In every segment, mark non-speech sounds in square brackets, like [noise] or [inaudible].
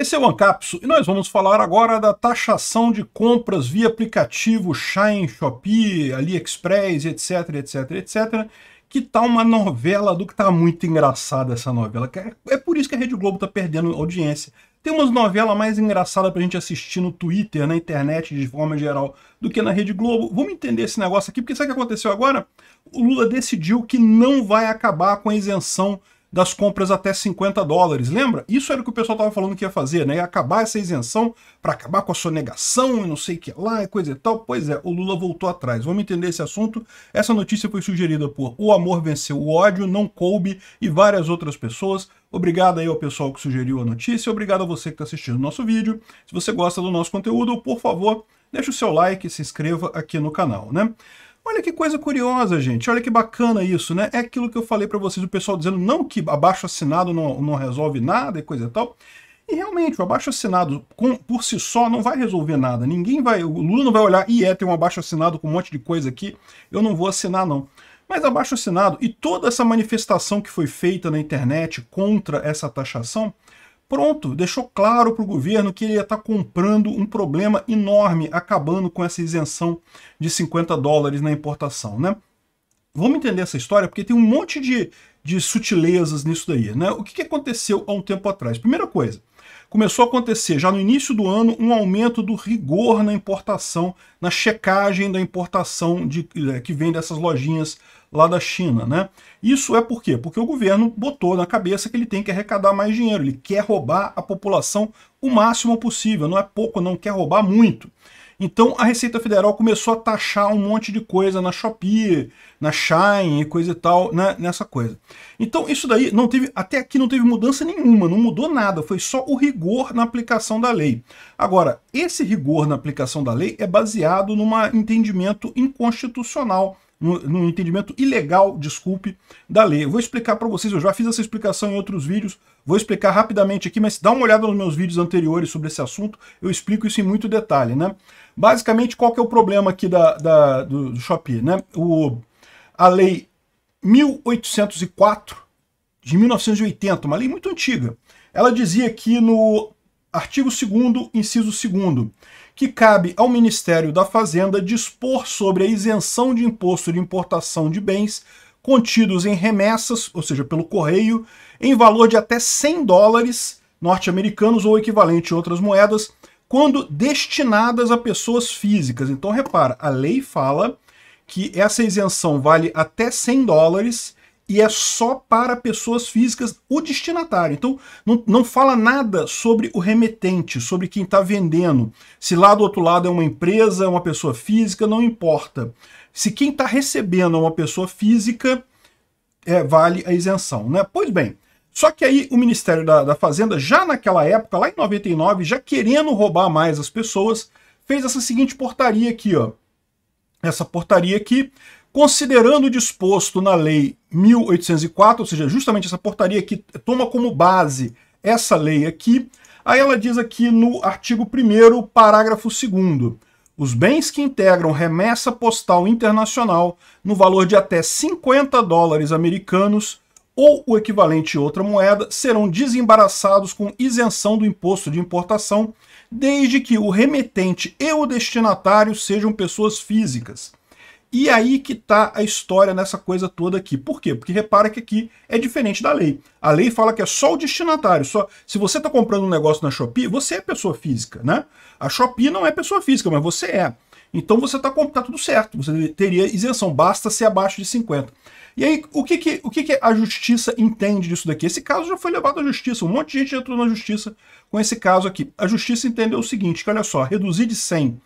Esse é o Ancapso e nós vamos falar agora da taxação de compras via aplicativo Shine, Shopee, AliExpress, etc, etc, etc. Que tá uma novela do que tá muito engraçada essa novela. É, é por isso que a Rede Globo tá perdendo audiência. Tem umas novelas mais engraçadas pra gente assistir no Twitter, na internet, de forma geral, do que na Rede Globo. Vamos entender esse negócio aqui, porque sabe o que aconteceu agora? O Lula decidiu que não vai acabar com a isenção das compras até 50 dólares. Lembra? Isso era o que o pessoal estava falando que ia fazer, né? Ia acabar essa isenção para acabar com a sonegação e não sei o que lá e coisa e tal. Pois é, o Lula voltou atrás. Vamos entender esse assunto. Essa notícia foi sugerida por O Amor Venceu o Ódio, Não Coube e várias outras pessoas. Obrigado aí ao pessoal que sugeriu a notícia. Obrigado a você que está assistindo o nosso vídeo. Se você gosta do nosso conteúdo, por favor, deixe o seu like e se inscreva aqui no canal, né? Olha que coisa curiosa, gente. Olha que bacana isso, né? É aquilo que eu falei para vocês, o pessoal dizendo não que abaixo assinado não, não resolve nada e coisa e tal. E realmente, o abaixo-assinado por si só não vai resolver nada. Ninguém vai. O Lula não vai olhar, e é, tem um abaixo-assinado com um monte de coisa aqui, eu não vou assinar, não. Mas abaixo-assinado e toda essa manifestação que foi feita na internet contra essa taxação Pronto, deixou claro para o governo que ele ia estar tá comprando um problema enorme, acabando com essa isenção de 50 dólares na importação, né? Vamos entender essa história porque tem um monte de, de sutilezas nisso daí, né? O que, que aconteceu há um tempo atrás? Primeira coisa, começou a acontecer já no início do ano um aumento do rigor na importação, na checagem da importação de, eh, que vem dessas lojinhas lá da China. Né? Isso é por quê? Porque o governo botou na cabeça que ele tem que arrecadar mais dinheiro, ele quer roubar a população o máximo possível, não é pouco não, quer roubar muito. Então a Receita Federal começou a taxar um monte de coisa na Shopee, na Shine e coisa e tal, né, nessa coisa. Então isso daí não teve, até aqui não teve mudança nenhuma, não mudou nada, foi só o rigor na aplicação da lei. Agora, esse rigor na aplicação da lei é baseado num entendimento inconstitucional num entendimento ilegal, desculpe, da lei. Eu vou explicar para vocês, eu já fiz essa explicação em outros vídeos, vou explicar rapidamente aqui, mas dá uma olhada nos meus vídeos anteriores sobre esse assunto, eu explico isso em muito detalhe, né? Basicamente, qual que é o problema aqui da, da do, do Shopee, né? O, a lei 1804 de 1980, uma lei muito antiga, ela dizia que no Artigo 2 inciso 2 que cabe ao Ministério da Fazenda dispor sobre a isenção de imposto de importação de bens contidos em remessas, ou seja, pelo correio, em valor de até 100 dólares norte-americanos ou equivalente em outras moedas, quando destinadas a pessoas físicas. Então repara, a lei fala que essa isenção vale até 100 dólares e é só para pessoas físicas o destinatário. Então, não, não fala nada sobre o remetente, sobre quem está vendendo. Se lá do outro lado é uma empresa, é uma pessoa física, não importa. Se quem está recebendo é uma pessoa física, é, vale a isenção. Né? Pois bem, só que aí o Ministério da, da Fazenda, já naquela época, lá em 99, já querendo roubar mais as pessoas, fez essa seguinte portaria aqui, ó. Essa portaria aqui Considerando o disposto na Lei 1804, ou seja, justamente essa portaria que toma como base essa lei aqui, aí ela diz aqui no artigo 1, parágrafo 2. Os bens que integram remessa postal internacional no valor de até 50 dólares americanos ou o equivalente em outra moeda serão desembaraçados com isenção do imposto de importação, desde que o remetente e o destinatário sejam pessoas físicas. E aí que tá a história nessa coisa toda aqui. Por quê? Porque repara que aqui é diferente da lei. A lei fala que é só o destinatário. Só se você está comprando um negócio na Shopee, você é pessoa física, né? A Shopee não é pessoa física, mas você é. Então você está tá tudo certo. Você teria isenção. Basta ser abaixo de 50. E aí, o que, que, o que, que a justiça entende disso daqui? Esse caso já foi levado à justiça, um monte de gente entrou na justiça com esse caso aqui. A justiça entendeu o seguinte, que olha só, reduzir de 100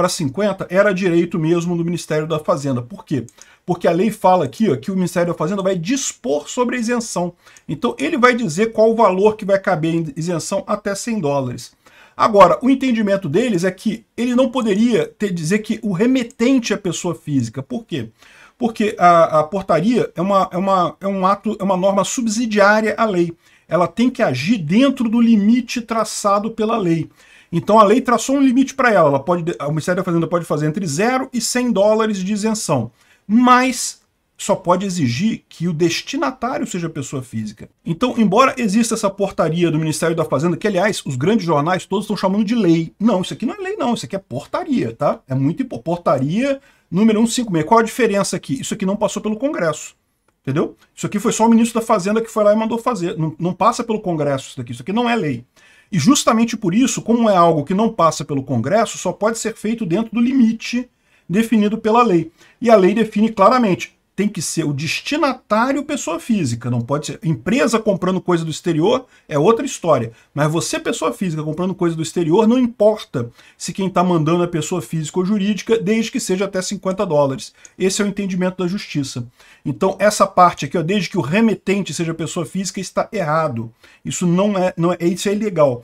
para 50 era direito mesmo do Ministério da Fazenda. Por quê? Porque a lei fala aqui ó, que o Ministério da Fazenda vai dispor sobre a isenção. Então ele vai dizer qual o valor que vai caber em isenção até 100 dólares. Agora, o entendimento deles é que ele não poderia ter, dizer que o remetente é pessoa física. Por quê? Porque a, a portaria é, uma, é, uma, é um ato, é uma norma subsidiária à lei. Ela tem que agir dentro do limite traçado pela lei. Então a lei traçou um limite para ela. ela pode, o Ministério da Fazenda pode fazer entre 0 e 100 dólares de isenção, mas só pode exigir que o destinatário seja pessoa física. Então, embora exista essa portaria do Ministério da Fazenda, que aliás, os grandes jornais todos estão chamando de lei. Não, isso aqui não é lei não, isso aqui é portaria, tá? É muito portaria número 156. Qual a diferença aqui? Isso aqui não passou pelo Congresso. Entendeu? Isso aqui foi só o ministro da Fazenda que foi lá e mandou fazer. Não, não passa pelo Congresso isso daqui. Isso aqui não é lei. E justamente por isso, como é algo que não passa pelo Congresso, só pode ser feito dentro do limite definido pela lei. E a lei define claramente: tem que ser o destinatário pessoa física, não pode ser empresa comprando coisa do exterior, é outra história. Mas você, pessoa física, comprando coisa do exterior, não importa se quem está mandando é pessoa física ou jurídica, desde que seja até 50 dólares. Esse é o entendimento da justiça. Então, essa parte aqui, ó, desde que o remetente seja pessoa física, está errado. Isso não é, não é, isso é ilegal.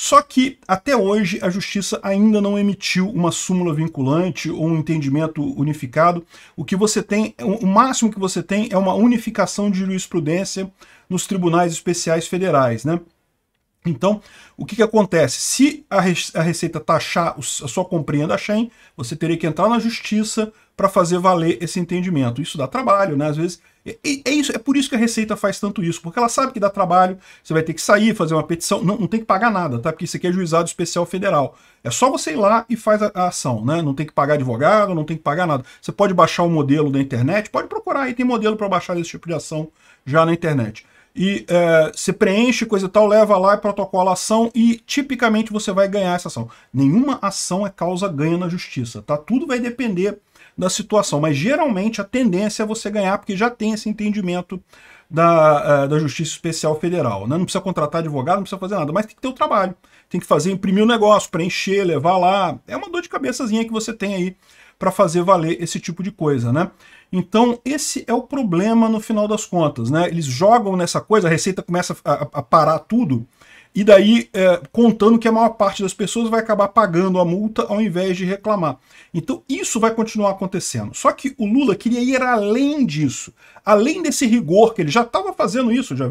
Só que, até hoje, a Justiça ainda não emitiu uma súmula vinculante ou um entendimento unificado. O que você tem, o máximo que você tem é uma unificação de jurisprudência nos tribunais especiais federais, né? Então, o que, que acontece? Se a, a Receita taxar a sua comprinha da Shen, você teria que entrar na justiça para fazer valer esse entendimento. Isso dá trabalho, né? Às vezes. É, é, é, isso, é por isso que a Receita faz tanto isso, porque ela sabe que dá trabalho, você vai ter que sair, fazer uma petição, não, não tem que pagar nada, tá? Porque isso aqui é juizado especial federal. É só você ir lá e faz a, a ação, né? Não tem que pagar advogado, não tem que pagar nada. Você pode baixar o modelo da internet, pode procurar aí, tem modelo para baixar esse tipo de ação já na internet e é, você preenche, coisa e tal, leva lá e é protocola a ação e tipicamente você vai ganhar essa ação. Nenhuma ação é causa ganha na justiça, tá? Tudo vai depender da situação, mas geralmente a tendência é você ganhar, porque já tem esse entendimento da, é, da Justiça Especial Federal. Né? Não precisa contratar advogado, não precisa fazer nada, mas tem que ter o trabalho. Tem que fazer, imprimir o negócio, preencher, levar lá. É uma dor de cabeçazinha que você tem aí para fazer valer esse tipo de coisa, né? Então, esse é o problema no final das contas, né? Eles jogam nessa coisa, a Receita começa a, a parar tudo, e daí é, contando que a maior parte das pessoas vai acabar pagando a multa ao invés de reclamar. Então isso vai continuar acontecendo. Só que o Lula queria ir além disso, além desse rigor que ele já estava fazendo isso, já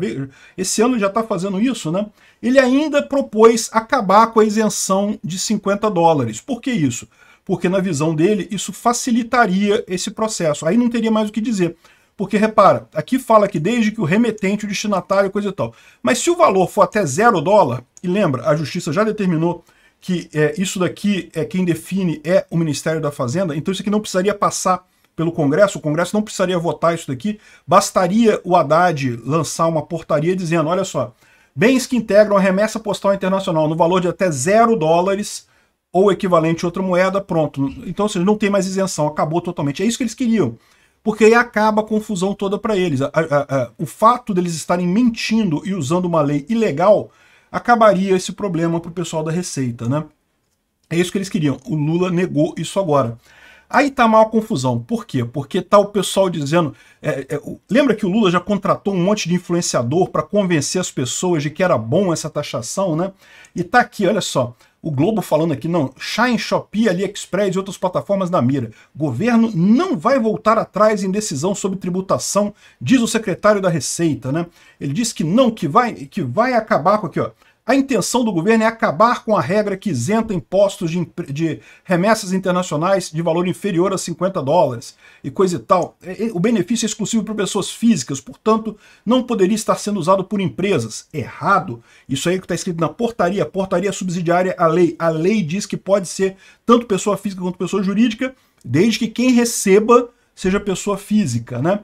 esse ano ele já está fazendo isso, né? Ele ainda propôs acabar com a isenção de 50 dólares. Por que isso? porque na visão dele isso facilitaria esse processo. Aí não teria mais o que dizer. Porque repara, aqui fala que desde que o remetente, o destinatário, coisa e tal. Mas se o valor for até zero dólar, e lembra, a justiça já determinou que é, isso daqui é quem define é o Ministério da Fazenda, então isso aqui não precisaria passar pelo Congresso, o Congresso não precisaria votar isso daqui, bastaria o Haddad lançar uma portaria dizendo, olha só, bens que integram a remessa postal internacional no valor de até zero dólares ou equivalente a outra moeda, pronto. Então, ou seja, não tem mais isenção, acabou totalmente. É isso que eles queriam. Porque aí acaba a confusão toda para eles. A, a, a, o fato deles estarem mentindo e usando uma lei ilegal acabaria esse problema para o pessoal da Receita, né? É isso que eles queriam. O Lula negou isso agora. Aí tá mal maior confusão. Por quê? Porque tá o pessoal dizendo. É, é, lembra que o Lula já contratou um monte de influenciador para convencer as pessoas de que era bom essa taxação, né? E tá aqui, olha só. O Globo falando aqui, não, Shine, Shopee, AliExpress e outras plataformas na mira. Governo não vai voltar atrás em decisão sobre tributação, diz o secretário da Receita, né? Ele diz que não, que vai, que vai acabar com aqui, ó. A intenção do governo é acabar com a regra que isenta impostos de, de remessas internacionais de valor inferior a 50 dólares e coisa e tal. É, é, o benefício é exclusivo para pessoas físicas, portanto, não poderia estar sendo usado por empresas. Errado. Isso aí que está escrito na portaria. Portaria é subsidiária à lei. A lei diz que pode ser tanto pessoa física quanto pessoa jurídica, desde que quem receba seja pessoa física, né?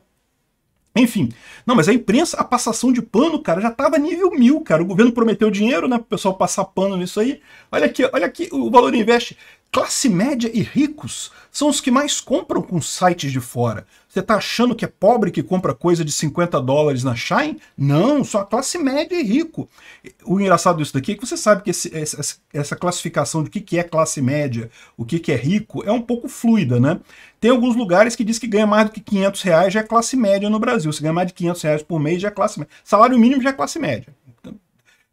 Enfim, não, mas a imprensa, a passação de pano, cara, já tava nível mil, cara. O governo prometeu dinheiro, né, pro pessoal passar pano nisso aí. Olha aqui, olha aqui, o valor investe. Classe média e ricos são os que mais compram com sites de fora. Você está achando que é pobre que compra coisa de 50 dólares na Shine? Não, só a classe média e é rico. O engraçado disso daqui é que você sabe que esse, essa, essa classificação de o que é classe média, o que é rico, é um pouco fluida, né? Tem alguns lugares que diz que ganha mais do que 500 reais já é classe média no Brasil. Se ganha mais de 500 reais por mês já é classe média. Salário mínimo já é classe média. Então,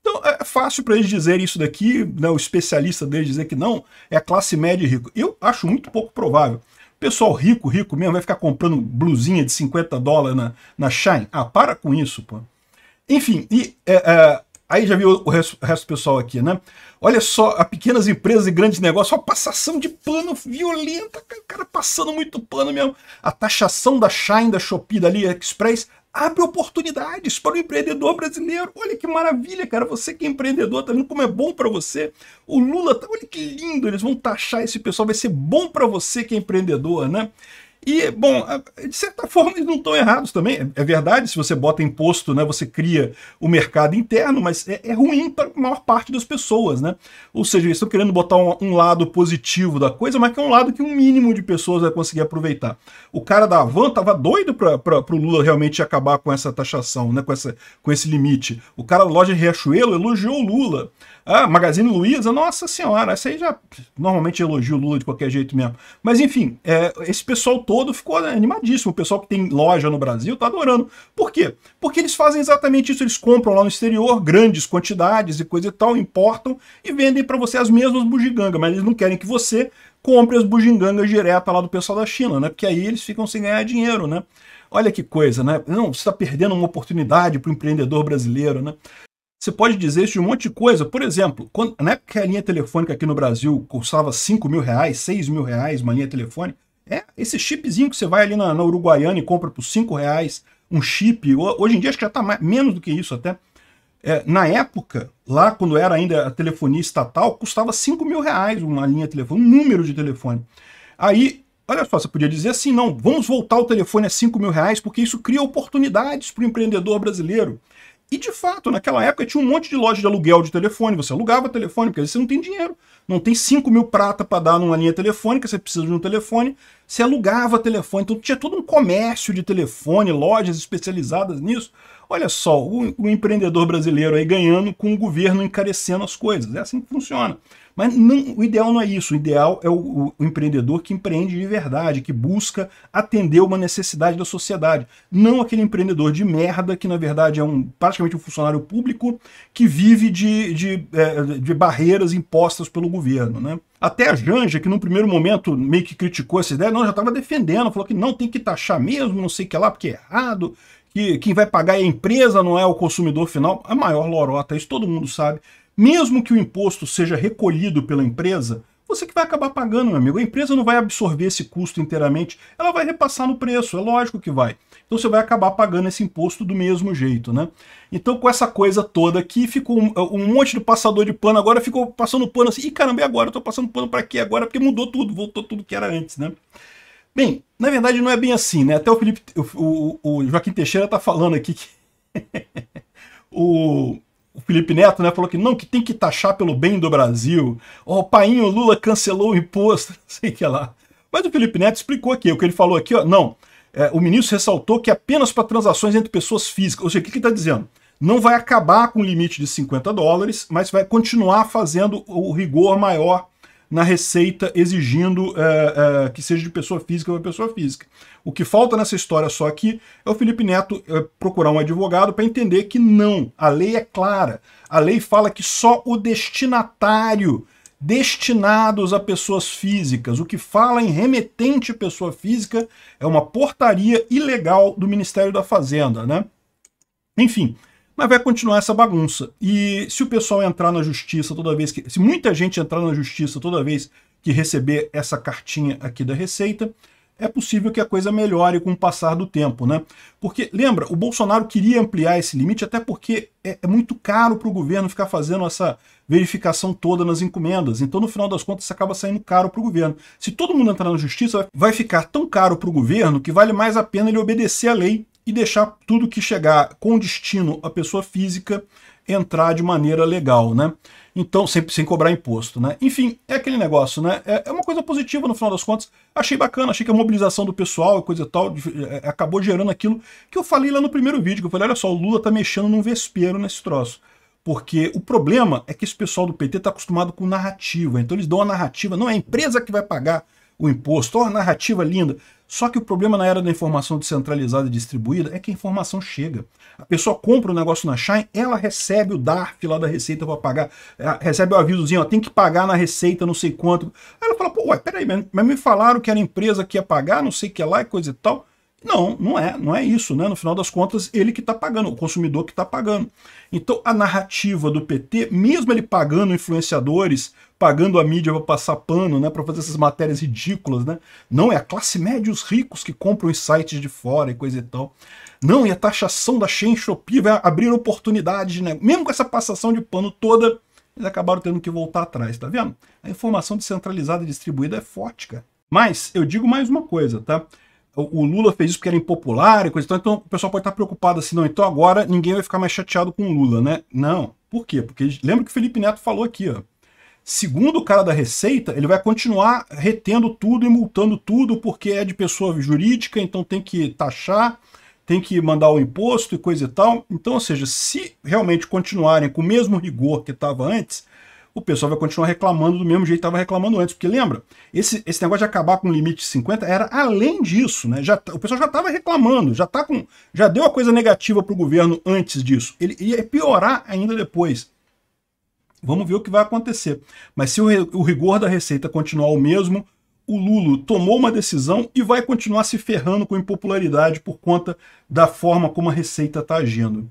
então é, é fácil para eles dizer isso daqui, né, o especialista deles dizer que não, é classe média e rico. Eu acho muito pouco provável. Pessoal rico, rico mesmo, vai ficar comprando blusinha de 50 dólares na, na Shine. Ah, para com isso, pô. Enfim, e é, é, aí já viu o resto, o resto do pessoal aqui, né? Olha só, a pequenas empresas e grandes negócios, uma passação de pano violenta, cara passando muito pano mesmo. A taxação da Shine, da Shopee, da AliExpress, abre oportunidades para o empreendedor brasileiro. Olha que maravilha, cara. Você que é empreendedor, tá vendo como é bom para você? O Lula, tá... olha que lindo, eles vão taxar esse pessoal, vai ser bom para você que é empreendedor, né? E, bom, de certa forma eles não estão errados também. É, é verdade, se você bota imposto, né, você cria o mercado interno, mas é, é ruim para a maior parte das pessoas, né? Ou seja, eles estão querendo botar um, um, lado positivo da coisa, mas que é um lado que um mínimo de pessoas vai conseguir aproveitar. O cara da Avan estava doido para o Lula realmente acabar com essa taxação, né, com, essa, com esse limite. O cara da loja Riachuelo elogiou o Lula. Ah, Magazine Luiza, nossa senhora, essa aí já normalmente elogia o Lula de qualquer jeito mesmo. Mas enfim, é, esse pessoal todo ficou animadíssimo. O pessoal que tem loja no Brasil tá adorando. Por quê? Porque eles fazem exatamente isso. Eles compram lá no exterior grandes quantidades e coisa e tal, importam e vendem para você as mesmas bugigangas, mas eles não querem que você compre as bugigangas direta lá do pessoal da China, né? Porque aí eles ficam sem ganhar dinheiro, né? Olha que coisa, né? Não, você está perdendo uma oportunidade para o empreendedor brasileiro, né? Você pode dizer isso de um monte de coisa. Por exemplo, quando, na época que a linha telefônica aqui no Brasil custava 5 mil reais, 6 mil reais uma linha telefônica, é, esse chipzinho que você vai ali na, na Uruguaiana e compra por 5 reais, um chip, hoje em dia acho que já está menos do que isso até. É, na época, lá quando era ainda a telefonia estatal, custava 5 mil reais uma linha de telefone, um número de telefone. Aí, olha só, você podia dizer assim, não, vamos voltar o telefone a é 5 mil reais, porque isso cria oportunidades para o empreendedor brasileiro. E de fato, naquela época tinha um monte de loja de aluguel de telefone, você alugava telefone, porque às vezes você não tem dinheiro, não tem 5 mil prata para dar numa linha telefônica, você precisa de um telefone, você alugava telefone, então tinha todo um comércio de telefone, lojas especializadas nisso. Olha só, o, o empreendedor brasileiro aí ganhando com o governo encarecendo as coisas, é assim que funciona. Mas não, o ideal não é isso. O ideal é o, o empreendedor que empreende de verdade, que busca atender uma necessidade da sociedade. Não aquele empreendedor de merda que, na verdade, é um praticamente um funcionário público que vive de, de, é, de barreiras impostas pelo governo. Né? Até a Janja, que num primeiro momento meio que criticou essa ideia, não, já estava defendendo, falou que não, tem que taxar mesmo, não sei o que lá, porque é errado, que quem vai pagar é a empresa, não é o consumidor final. A maior lorota, é isso todo mundo sabe mesmo que o imposto seja recolhido pela empresa, você que vai acabar pagando, meu amigo. A empresa não vai absorver esse custo inteiramente, ela vai repassar no preço, é lógico que vai. Então você vai acabar pagando esse imposto do mesmo jeito, né? Então com essa coisa toda aqui, ficou um, é, um monte de passador de pano, agora ficou passando pano assim, e caramba, e agora? Eu tô passando pano para quê agora? Porque mudou tudo, voltou tudo que era antes, né? Bem, na verdade não é bem assim, né? Até o Felipe, o, o, o Joaquim Teixeira tá falando aqui que... [laughs] o o Felipe Neto, né, falou que não, que tem que taxar pelo bem do Brasil. O oh, painho, Lula cancelou o imposto, [laughs] sei o que é lá. Mas o Felipe Neto explicou aqui, o que ele falou aqui, ó, não, é, o ministro ressaltou que apenas para transações entre pessoas físicas, ou seja, o que ele está dizendo? Não vai acabar com o limite de 50 dólares, mas vai continuar fazendo o rigor maior na receita, exigindo é, é, que seja de pessoa física para pessoa física. O que falta nessa história só aqui é o Felipe Neto eh, procurar um advogado para entender que não, a lei é clara. A lei fala que só o destinatário destinados a pessoas físicas. O que fala em remetente pessoa física é uma portaria ilegal do Ministério da Fazenda, né? Enfim, mas vai continuar essa bagunça. E se o pessoal entrar na justiça toda vez que... Se muita gente entrar na justiça toda vez que receber essa cartinha aqui da Receita, é possível que a coisa melhore com o passar do tempo, né? Porque, lembra, o Bolsonaro queria ampliar esse limite até porque é, é muito caro para o governo ficar fazendo essa verificação toda nas encomendas. Então, no final das contas, isso acaba saindo caro para o governo. Se todo mundo entrar na justiça, vai ficar tão caro para o governo que vale mais a pena ele obedecer à lei e deixar tudo que chegar com destino à pessoa física entrar de maneira legal, né? Então, sempre sem cobrar imposto, né? Enfim, é aquele negócio, né? É, é uma coisa positiva no final das contas. Achei bacana, achei que a mobilização do pessoal e coisa e tal é, é, acabou gerando aquilo que eu falei lá no primeiro vídeo, que eu falei, olha só, o Lula tá mexendo num vespeiro nesse troço. Porque o problema é que esse pessoal do PT tá acostumado com narrativa, então eles dão a narrativa, não é a empresa que vai pagar, o imposto. Ó, narrativa linda. Só que o problema na era da informação descentralizada e distribuída é que a informação chega. A pessoa compra o um negócio na Shine, ela recebe o DARF lá da Receita para pagar, recebe o avisozinho, ó, tem que pagar na Receita não sei quanto. Aí ela fala, pô, ué, peraí, mas me falaram que era empresa que ia pagar, não sei o que lá e coisa e tal. Não, não é, não é isso, né? No final das contas, ele que está pagando, o consumidor que está pagando. Então, a narrativa do PT, mesmo ele pagando influenciadores, pagando a mídia para passar pano, né, para fazer essas matérias ridículas, né? Não é a classe média os ricos que compram os sites de fora e coisa e tal. Não, e a taxação da Shein Shopee vai abrir oportunidades de negócio. Mesmo com essa passação de pano toda, eles acabaram tendo que voltar atrás, tá vendo? A informação descentralizada e distribuída é forte, cara. Mas eu digo mais uma coisa, tá? o Lula fez isso porque era impopular e coisa e tal. Então o pessoal pode estar preocupado assim, não, então agora ninguém vai ficar mais chateado com o Lula, né? Não. Por quê? Porque lembra que o Felipe Neto falou aqui, ó. Segundo o cara da Receita, ele vai continuar retendo tudo e multando tudo porque é de pessoa jurídica, então tem que taxar, tem que mandar o imposto e coisa e tal. Então, ou seja, se realmente continuarem com o mesmo rigor que estava antes, o pessoal vai continuar reclamando do mesmo jeito que estava reclamando antes. Porque lembra, esse, esse negócio de acabar com o limite de 50 era além disso, né? Já, o pessoal já estava reclamando, já tá com. Já deu a coisa negativa para o governo antes disso. Ele ia piorar ainda depois. Vamos ver o que vai acontecer. Mas se o, o rigor da receita continuar o mesmo, o Lula tomou uma decisão e vai continuar se ferrando com impopularidade por conta da forma como a receita está agindo.